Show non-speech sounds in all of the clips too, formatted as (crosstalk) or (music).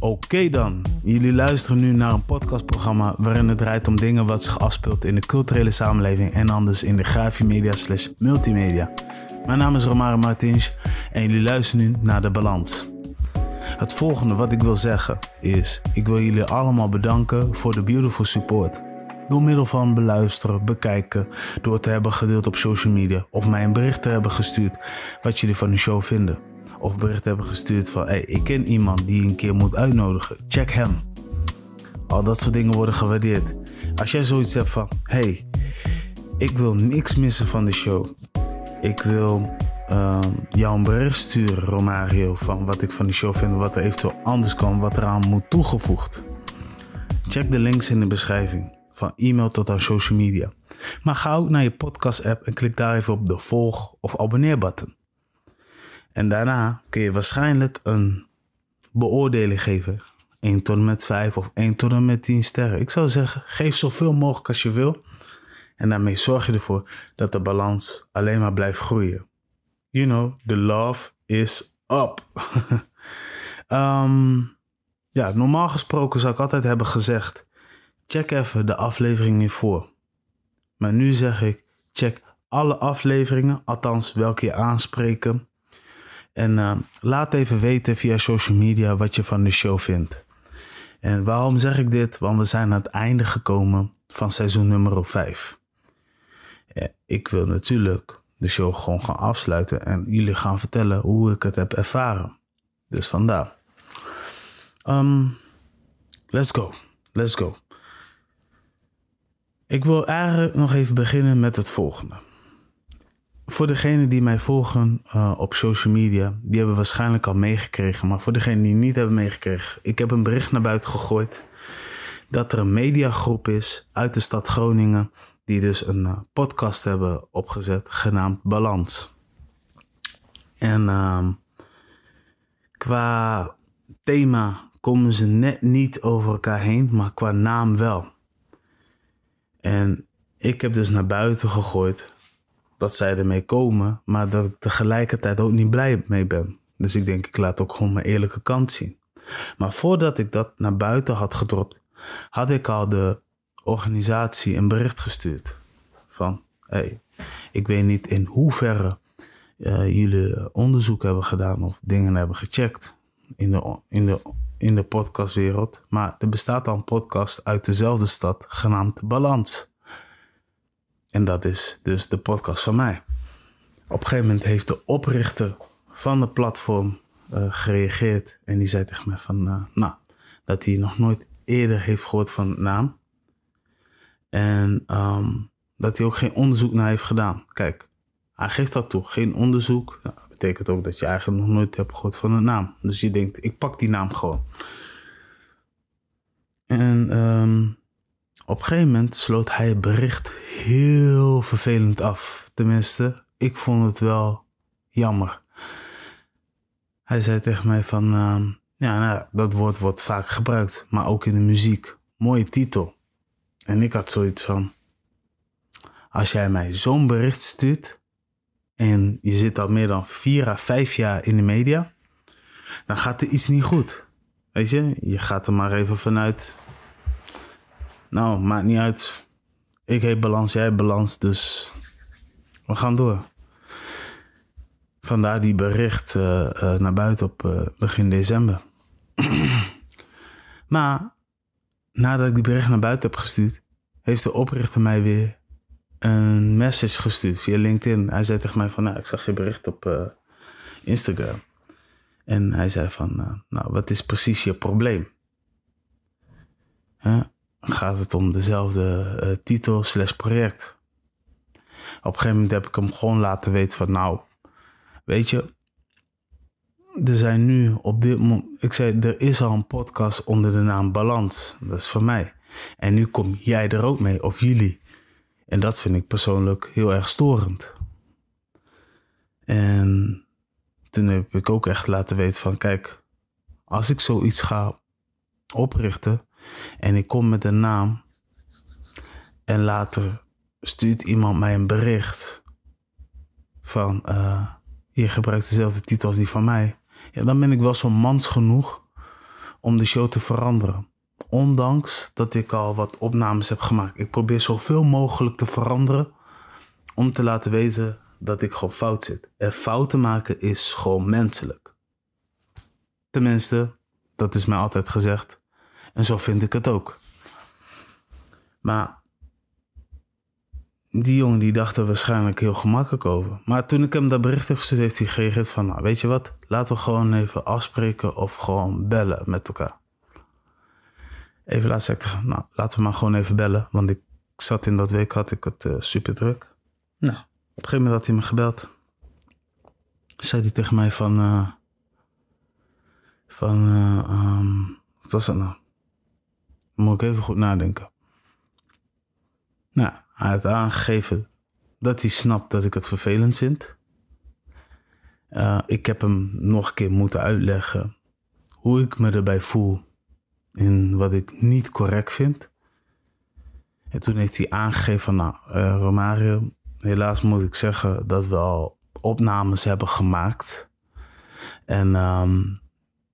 Oké dan, jullie luisteren nu naar een podcastprogramma waarin het draait om dingen wat zich afspeelt in de culturele samenleving en anders in de Grafimedia slash multimedia. Mijn naam is Romare Martins en jullie luisteren nu naar De Balans. Het volgende wat ik wil zeggen is, ik wil jullie allemaal bedanken voor de beautiful support. Door middel van beluisteren, bekijken, door te hebben gedeeld op social media of mij een bericht te hebben gestuurd wat jullie van de show vinden of bericht hebben gestuurd van hey, ik ken iemand die je een keer moet uitnodigen, check hem. Al dat soort dingen worden gewaardeerd. Als jij zoiets hebt van hey, ik wil niks missen van de show. Ik wil ehm, jou een bericht sturen, Romario, van wat ik van de show vind, wat er eventueel anders kan, wat eraan moet toegevoegd. Check de links in de beschrijving, van e-mail tot aan social media. Maar ga ook naar je podcast app en klik daar even op de volg- of abonneer button. En daarna kun je waarschijnlijk een beoordeling geven. 1 tot en met 5 of 1 tot en met 10 sterren. Ik zou zeggen, geef zoveel mogelijk als je wil. En daarmee zorg je ervoor dat de balans alleen maar blijft groeien. You know, the love is up. (laughs) Ehm, ja, normaal gesproken zou ik altijd hebben gezegd: check even de aflevering hiervoor. Maar nu zeg ik: check alle afleveringen, althans welke je aanspreken, en eh, laat even weten via social media wat je van de show vindt. En waarom zeg ik dit? Want we zijn aan het einde gekomen van seizoen nummer 5. Eh, ik wil natuurlijk de show gewoon gaan afsluiten en jullie gaan vertellen hoe ik het heb ervaren. Dus vandaar. Ehm, let's go. Let's go. Ik wil eigenlijk nog even beginnen met het volgende voor degenen die mij volgen eh, op social media, die hebben waarschijnlijk al meegekregen. Maar voor degenen die niet hebben meegekregen, ik heb een bericht naar buiten gegooid dat er een mediagroep is uit de stad Groningen, die dus een eh, podcast hebben opgezet genaamd Balans. En ehm, qua thema komen ze net niet over elkaar heen, maar qua naam wel. En ik heb dus naar buiten gegooid dat zij ermee komen, maar dat ik tegelijkertijd ook niet blij mee ben. Dus ik denk, ik laat ook gewoon mijn eerlijke kant zien. Maar voordat ik dat naar buiten had gedropt, had ik al de organisatie een bericht gestuurd. Van, hey, ik weet niet in hoeverre eh, jullie onderzoek hebben gedaan of dingen hebben gecheckt in de, in de, in de podcastwereld. Maar er bestaat al een podcast uit dezelfde stad genaamd Balans. En dat is dus de podcast van mij. Op een gegeven moment heeft de oprichter van het platform eh, gereageerd. En die zei tegen mij van, eh, nou, dat hij nog nooit eerder heeft gehoord van naam. En ehm, dat hij ook geen onderzoek naar heeft gedaan. Kijk, hij geeft dat toe, geen onderzoek. dat betekent ook dat je eigenlijk nog nooit hebt gehoord van de naam. Dus je denkt, ik pak die naam gewoon. En um, op een gegeven moment sloot hij het bericht heel vervelend af. Tenminste, ik vond het wel jammer. Hij zei tegen mij van, ehm, ja, nou, dat woord wordt vaak gebruikt, maar ook in de muziek. Mooie titel. En ik had zoiets van, als jij mij zo'n bericht stuurt en je zit al meer dan vier à vijf jaar in de media, dan gaat er iets niet goed. Weet je, je gaat er maar even vanuit nou, maakt niet uit. Ik heb balans, jij hebt balans, dus we gaan door. Vandaar die bericht eh, eh, naar buiten op eh, begin december. (clears throat) maar nadat ik die bericht naar buiten heb gestuurd, heeft de oprichter mij weer een message gestuurd via LinkedIn. Hij zei tegen mij van, nou, ik zag je bericht op Instagram. En hij zei van, nou, wat is precies je probleem? Huh? gaat het om dezelfde eh, titel slash project. Op een gegeven moment heb ik hem gewoon laten weten van nou, weet je, er zijn nu op dit moment, ik zei er is al een podcast onder de naam Balans, dat is van mij. En nu kom jij er ook mee, of jullie. En dat vind ik persoonlijk heel erg storend. En toen heb ik ook echt laten weten van kijk, als ik zoiets ga oprichten, en ik kom met een naam. En later stuurt iemand mij een bericht. Van, uh, je gebruikt dezelfde titel als die van mij. Ja, dan ben ik wel zo mans genoeg om de show te veranderen. Ondanks dat ik al wat opnames heb gemaakt. Ik probeer zoveel mogelijk te veranderen. Om te laten weten dat ik gewoon fout zit. En fouten maken is gewoon menselijk. Tenminste, dat is mij altijd gezegd. En zo vind ik het ook. Maar die jongen die dacht er waarschijnlijk heel gemakkelijk over. Maar toen ik hem dat bericht heb gestuurd, heeft hij gereageerd van... Nou, weet je wat, laten we gewoon even afspreken of gewoon bellen met elkaar. Even laat zei ik nou, laten we maar gewoon even bellen. Want ik zat in dat week, had ik het eh, super druk. Nou, op een gegeven moment had hij me gebeld. Zei hij tegen mij van... Eh, van, eh, ehm, wat was dat nou? Moet ik even goed nadenken. Nou, hij had aangegeven dat hij snapt dat ik het vervelend vind. Eh, ik heb hem nog een keer moeten uitleggen hoe ik me erbij voel in wat ik niet correct vind. En toen heeft hij aangegeven, nou, uh, Romario, helaas moet ik zeggen dat we al opnames hebben gemaakt. En ehm,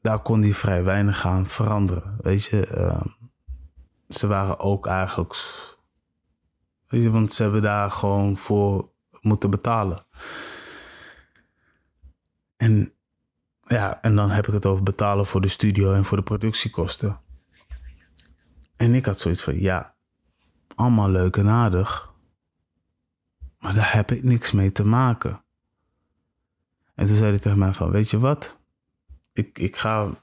daar kon hij vrij weinig aan veranderen. Weet je, ehm, ze waren ook eigenlijk. Weet je, want ze hebben daar gewoon voor moeten betalen. En ja, en dan heb ik het over betalen voor de studio en voor de productiekosten. En ik had zoiets van, ja, allemaal leuk en aardig. Maar daar heb ik niks mee te maken. En toen zei hij tegen mij van, weet je wat? Ik, ik ga een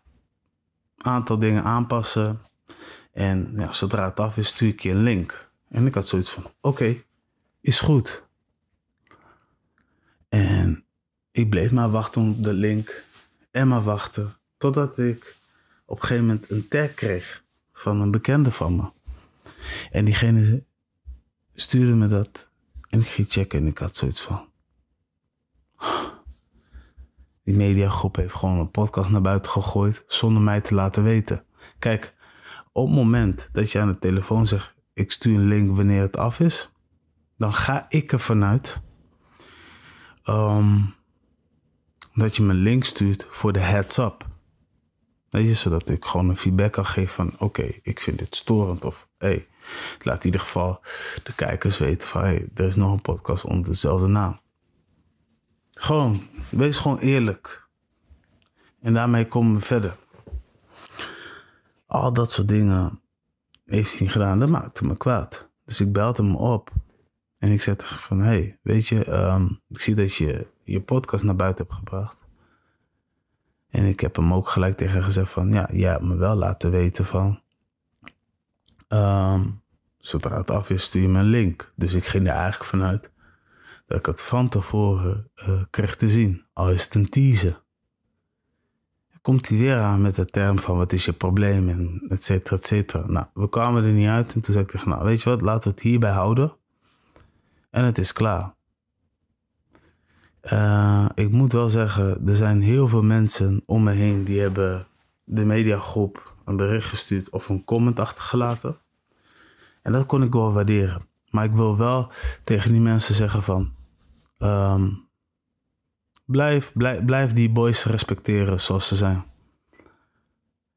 aantal dingen aanpassen. En zodra het af is, stuur ik je een link. En ik had zoiets van: oké, is goed. En ik bleef maar wachten op de link en maar wachten. Totdat ik op een gegeven moment een tag kreeg van een bekende van me. En diegene stuurde me dat. En ik ging checken en ik had zoiets van. Die mediagroep heeft gewoon een podcast naar buiten gegooid zonder mij te laten weten. Kijk, op het moment dat je aan de telefoon zegt: Ik stuur een link wanneer het af is, dan ga ik ervan uit ehm, dat je me een link stuurt voor de heads-up. Weet je, zodat ik gewoon een feedback kan geven van: Oké, ik vind dit storend. Of hey, laat in ieder geval de kijkers weten van: hey, er is nog een podcast onder dezelfde naam. Gewoon, wees gewoon eerlijk. En daarmee komen we verder. Al dat soort dingen heeft hij niet gedaan. Dat maakte me kwaad. Dus ik belde hem op. En ik zei tegen van, hey, weet je, ehm, ik zie dat je je podcast naar buiten hebt gebracht. En ik heb hem ook gelijk tegen gezegd van, ja, jij hebt me wel laten weten van, ehm, zodra het af is, stuur je me een link. Dus ik ging er eigenlijk vanuit dat ik het van tevoren eh, kreeg te zien. Al is het een teaser komt hij weer aan met de term van wat is je probleem en et cetera, et cetera. Nou, we kwamen er niet uit en toen zei ik tegen nou, weet je wat, laten we het hierbij houden. En het is klaar. Eh, ik moet wel zeggen, er zijn heel veel mensen om me heen die hebben de mediagroep een bericht gestuurd of een comment achtergelaten. En dat kon ik wel waarderen. Maar ik wil wel tegen die mensen zeggen van, ehm, blijf, blijf, blijf die boys respecteren zoals ze zijn.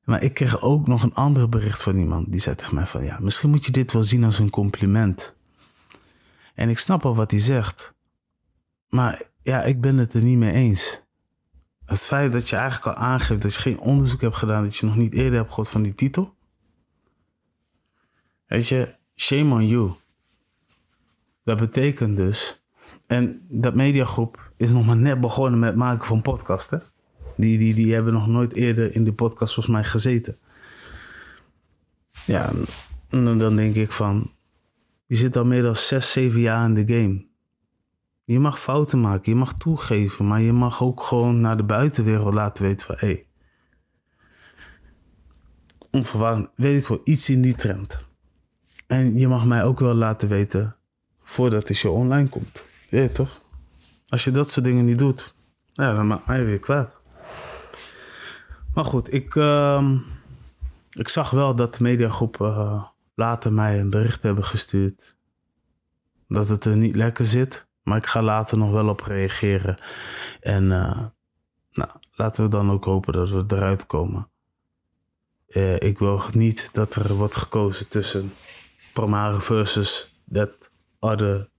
Maar ik kreeg ook nog een ander bericht van iemand. Die zei tegen mij van, ja, misschien moet je dit wel zien als een compliment. En ik snap al wat hij zegt. Maar ja, ik ben het er niet mee eens. Het feit dat je eigenlijk al aangeeft dat je geen onderzoek hebt gedaan, dat je nog niet eerder hebt gehoord van die titel. Weet je, shame on you. Dat betekent dus, en dat mediagroep is nog maar net begonnen met het maken van podcasten. Die, die, die hebben nog nooit eerder in de podcast volgens mij gezeten. Ja, dan denk ik van, je zit al meer dan 6, 7 jaar in de game. Je mag fouten maken, je mag toegeven, maar je mag ook gewoon naar de buitenwereld laten weten van hé. onverwacht, weet ik wel, iets in die trend. En je mag mij ook wel laten weten voordat de show online komt. Weet toch? Als je dat soort dingen niet doet, ja, dan maakt je weer kwaad. Maar goed, ik, ehm, ik zag wel dat de mediagroepen uh, later mij een bericht hebben gestuurd. Dat het er niet lekker zit. Maar ik ga later nog wel op reageren. En eh, nou, laten we dan ook hopen dat we eruit komen. Eh, ik wil niet dat er wordt gekozen tussen Promare versus that other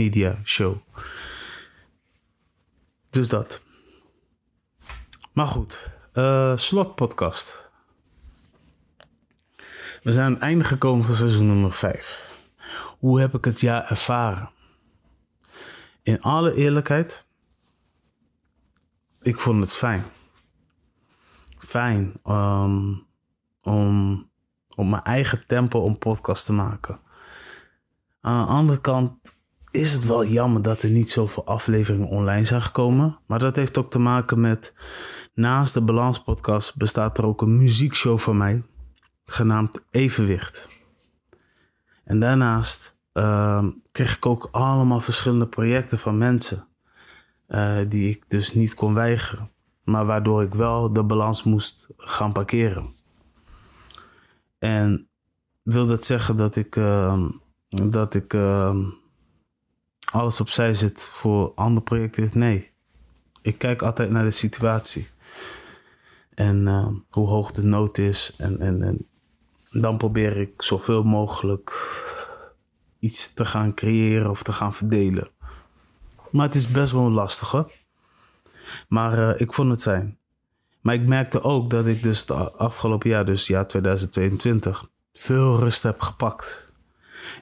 media show. Dus dat. Maar goed, uh, slot We zijn aan het einde gekomen van seizoen nummer 5. Hoe heb ik het jaar ervaren? In alle eerlijkheid, ik vond het fijn. Fijn um, om op mijn eigen tempo een podcast te maken. Aan de andere kant is het wel jammer dat er niet zoveel afleveringen online zijn gekomen. Maar dat heeft ook te maken met. Naast de Balans Podcast bestaat er ook een muziekshow van mij, genaamd Evenwicht. En daarnaast ehm, kreeg ik ook allemaal verschillende projecten van mensen, eh, die ik dus niet kon weigeren, maar waardoor ik wel de balans moest gaan parkeren. En wil dat zeggen dat ik, ehm, dat ik ehm, alles opzij zit voor andere projecten. Nee, ik kijk altijd naar de situatie. En ehm, hoe hoog de nood is. En, en, en dan probeer ik zoveel mogelijk iets te gaan creëren of te gaan verdelen. Maar het is best wel lastig hè Maar eh, ik vond het fijn. Maar ik merkte ook dat ik dus de afgelopen jaar, dus jaar 2022, veel rust heb gepakt.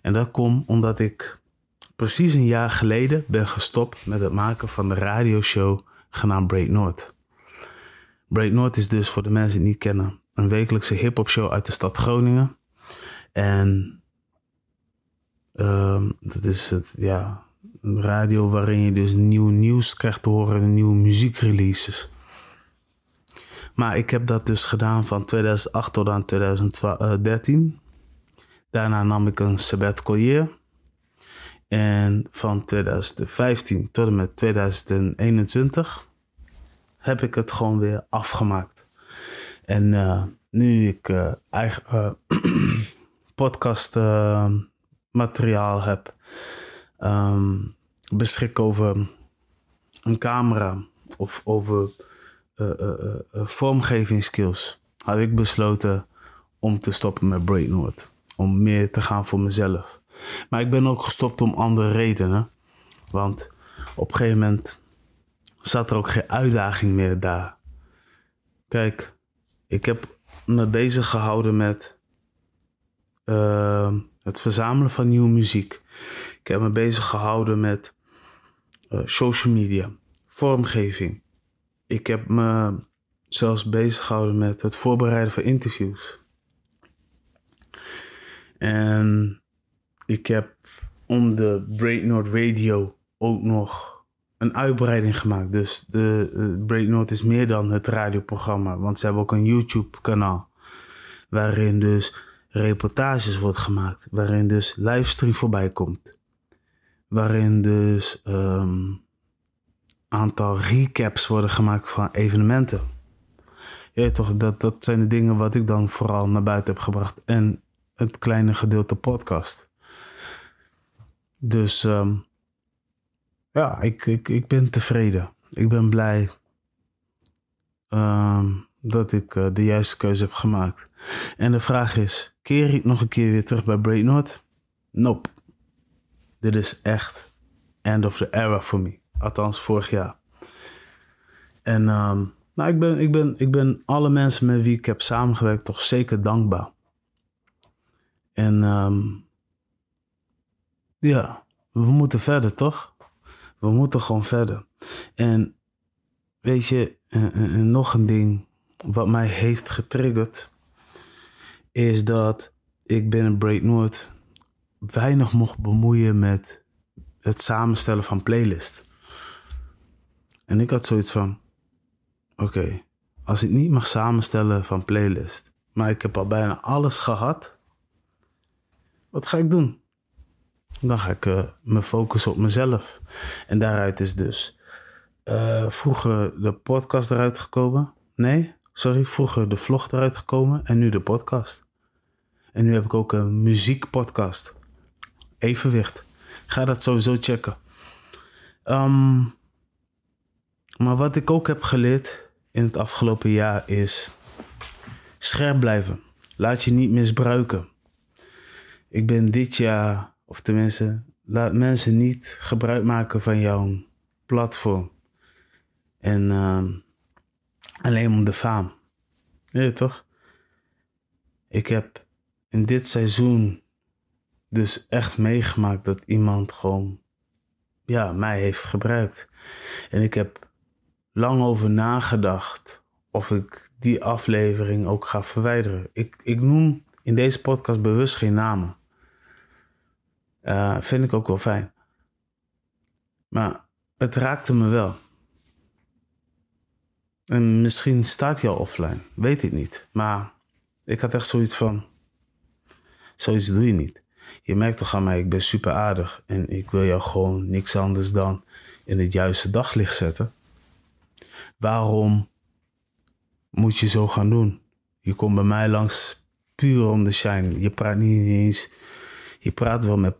En dat komt omdat ik precies een jaar geleden ben gestopt met het maken van de radioshow genaamd Break North. Break North is dus, voor de mensen die het niet kennen, een wekelijkse hip-hop show uit de stad Groningen. En ehm, dat is het, ja, een radio waarin je dus nieuw nieuws krijgt te horen en nieuwe muziekreleases. Maar ik heb dat dus gedaan van 2008 tot aan 2013. Eh, Daarna nam ik een collier. En van 2015 tot en met 2021 heb ik het gewoon weer afgemaakt. En eh, nu ik eh, eigen uh, (clears throat) podcast materiaal heb, um, beschik over een camera of over vormgevingsskills, had ik besloten om te stoppen met Brainwood. Om meer te gaan voor mezelf. Maar ik ben ook gestopt om andere redenen. Want op een gegeven moment zat er ook geen uitdaging meer daar. Kijk, ik heb me bezig gehouden met ehm, het verzamelen van nieuwe muziek. Ik heb me bezig gehouden met eh, social media, vormgeving. Ik heb me zelfs bezig gehouden met het voorbereiden van interviews. En ik heb om de Breaknord Radio ook nog een uitbreiding gemaakt. Dus de uh, is meer dan het radioprogramma. Want ze hebben ook een YouTube-kanaal. Waarin dus reportages wordt gemaakt. Waarin dus livestream voorbij komt. Waarin dus een ehm, aantal recaps worden gemaakt van evenementen. Ja, toch, dat, dat zijn de dingen wat ik dan vooral naar buiten heb gebracht. En het kleine gedeelte podcast. Dus um, ja, ik, ik, ik ben tevreden. Ik ben blij ehm, dat ik eh, de juiste keuze heb gemaakt. En de vraag is, keer ik nog een keer weer terug bij Braidnord? Nope. Dit is echt end of the era voor me. Althans, vorig jaar. En um, nou, ik, ben, ik, ben, ik ben alle mensen met wie ik heb samengewerkt toch zeker dankbaar. En um, ja, we moeten verder, toch? We moeten gewoon verder. En weet je, nog een ding wat mij heeft getriggerd, is dat ik binnen Break Noord weinig mocht bemoeien met het samenstellen van playlist. En ik had zoiets van, oké, als ik niet mag samenstellen van playlist, maar ik heb al bijna alles gehad, wat ga ik doen? Dan ga ik eh, me focussen op mezelf. En daaruit is dus eh, vroeger de podcast eruit gekomen. Nee, sorry, vroeger de vlog eruit gekomen en nu de podcast. En nu heb ik ook een muziekpodcast. Evenwicht. Ga dat sowieso checken. Ehm, maar wat ik ook heb geleerd in het afgelopen jaar is scherp blijven. Laat je niet misbruiken. Ik ben dit jaar of tenminste, laat mensen niet gebruik maken van jouw platform. En ehm, alleen om de faam. Weet je toch? Ik heb in dit seizoen dus echt meegemaakt dat iemand gewoon ja, mij heeft gebruikt. En ik heb lang over nagedacht of ik die aflevering ook ga verwijderen. Ik, ik noem in deze podcast bewust geen namen. Eh, vind ik ook wel fijn. Maar het raakte me wel. En misschien staat hij offline, weet ik niet. Maar ik had echt zoiets van: zoiets doe je niet. Je merkt toch aan mij, ik ben super aardig en ik wil jou gewoon niks anders dan in het juiste daglicht zetten. Waarom moet je zo gaan doen? Je komt bij mij langs puur om de shine. Je praat niet eens. Je praat wel met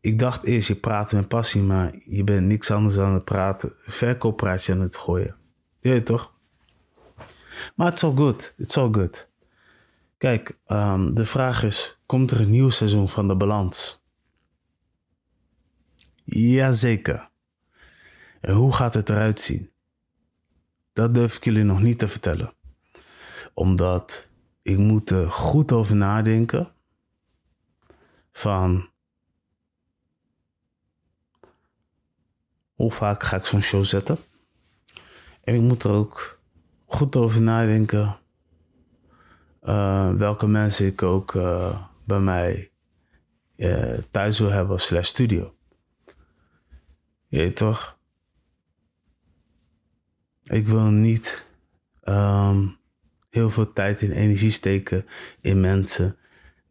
ik dacht eerst, je praat met passie, maar je bent niks anders dan het praten. Verkooppraatje aan het gooien. Ja, toch? Maar it's all good. It's all goed. Kijk, ehm, de vraag is, komt er een nieuw seizoen van de balans? Jazeker. En hoe gaat het eruit zien? Dat durf ik jullie nog niet te vertellen. Omdat ik moet er goed over nadenken. Van Hoe vaak ga ik zo'n show zetten? En ik moet er ook goed over nadenken. Eh, welke mensen ik ook eh, bij mij eh, thuis wil hebben slash studio. Je toch? Ik wil niet ehm, heel veel tijd en energie steken in mensen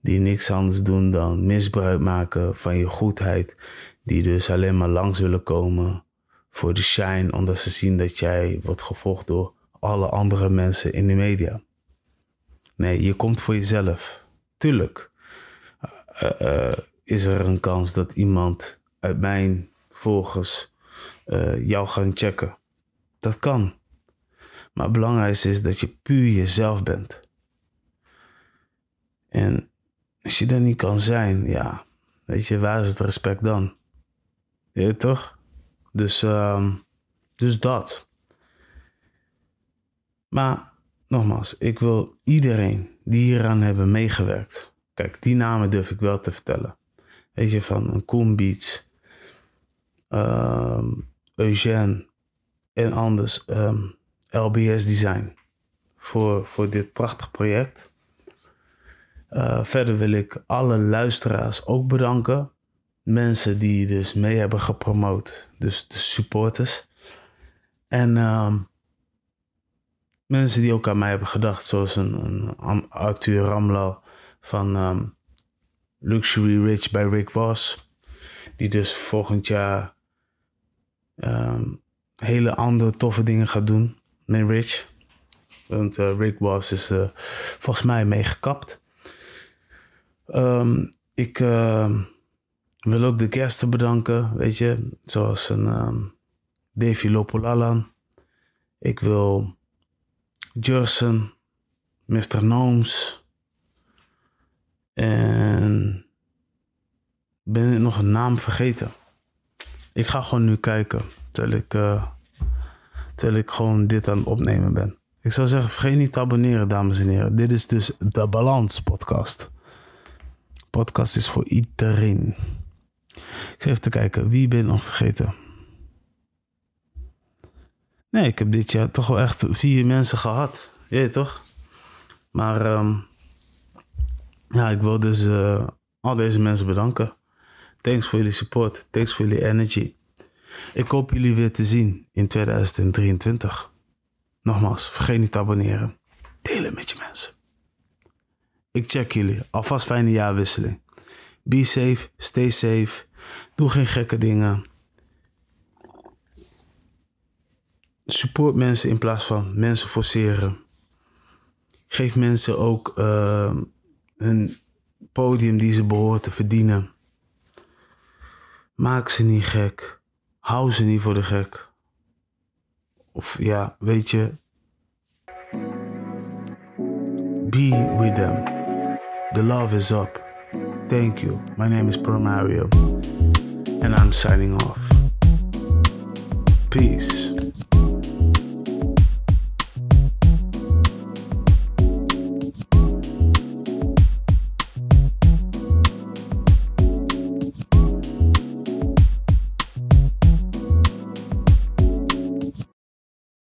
die niks anders doen dan misbruik maken van je goedheid die dus alleen maar langs willen komen voor de shine, omdat ze zien dat jij wordt gevolgd door alle andere mensen in de media. Nee, je komt voor jezelf. Tuurlijk eh, eh, is er een kans dat iemand uit mijn volgers eh, jou gaan checken. Dat kan. Maar het belangrijkste is dat je puur jezelf bent. En als je dat niet kan zijn, ja, weet je, waar is het respect dan? Ja, toch? Dus, ehm, dus dat. Maar nogmaals, ik wil iedereen die hieraan hebben meegewerkt. Kijk, die namen durf ik wel te vertellen. Weet je, van een Koen Beats, ehm, Eugène en anders ehm, LBS Design voor, voor dit prachtig project. Eh, verder wil ik alle luisteraars ook bedanken mensen die dus mee hebben gepromoot. Dus de supporters. En ehm, mensen die ook aan mij hebben gedacht, zoals een, een Arthur Ramla van ehm, Luxury Rich bij Rick Ross. Die dus volgend jaar ehm, hele andere toffe dingen gaat doen met Rich. Want eh, Rick Ross is eh, volgens mij meegekapt. ik. Ik wil ook de gasten bedanken, weet je, zoals een um, Davy Lopolalan. Ik wil Jursen, Mr. Nooms. En ben ik nog een naam vergeten. Ik ga gewoon nu kijken, terwijl ik, uh, ik gewoon dit aan het opnemen ben. Ik zou zeggen, vergeet niet te abonneren, dames en heren. Dit is dus de Balans Podcast. Podcast is voor iedereen. Ik zit even te kijken, wie ben ik nog vergeten? Nee, ik heb dit jaar toch wel echt vier mensen gehad. Je toch? Maar um, ja, ik wil dus eh, al deze mensen bedanken. Thanks voor jullie support. Thanks voor jullie energy. Ik hoop jullie weer te zien in 2023. Nogmaals, vergeet niet te abonneren. Delen met je mensen. Ik check jullie. Alvast fijne jaarwisseling. Be safe, stay safe. Doe geen gekke dingen. Support mensen in plaats van mensen forceren. Geef mensen ook ehm, een hun podium die ze behoren te verdienen. Maak ze niet gek. Hou ze niet voor de gek. Of ja, weet je. Be with them. The love is up. Thank you. My name is Pro Mario. and I'm signing off. Peace.